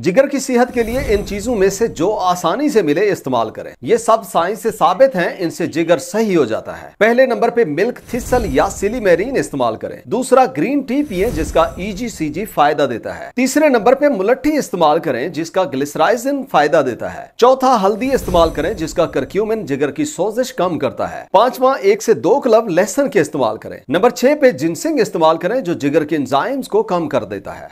जिगर की सेहत के लिए इन चीजों में से जो आसानी से मिले इस्तेमाल करें ये सब साइंस से साबित हैं इनसे जिगर सही हो जाता है पहले नंबर पे मिल्क थिसल या सिलीमेरिन इस्तेमाल करें दूसरा ग्रीन टी पिए जिसका ईजीसीजी e फायदा देता है तीसरे नंबर पे मुलट्ठी इस्तेमाल करें जिसका ग्लिसराइजिन फायदा देता है चौथा हल्दी इस्तेमाल करें जिसका करक्यूमिन जिगर की सोजिश कम करता है पांचवा एक से दो क्लब लहसन के इस्तेमाल करें नंबर छह पे जिनसिंग इस्तेमाल करें जो जिगर के इंजाइम्स को कम कर देता है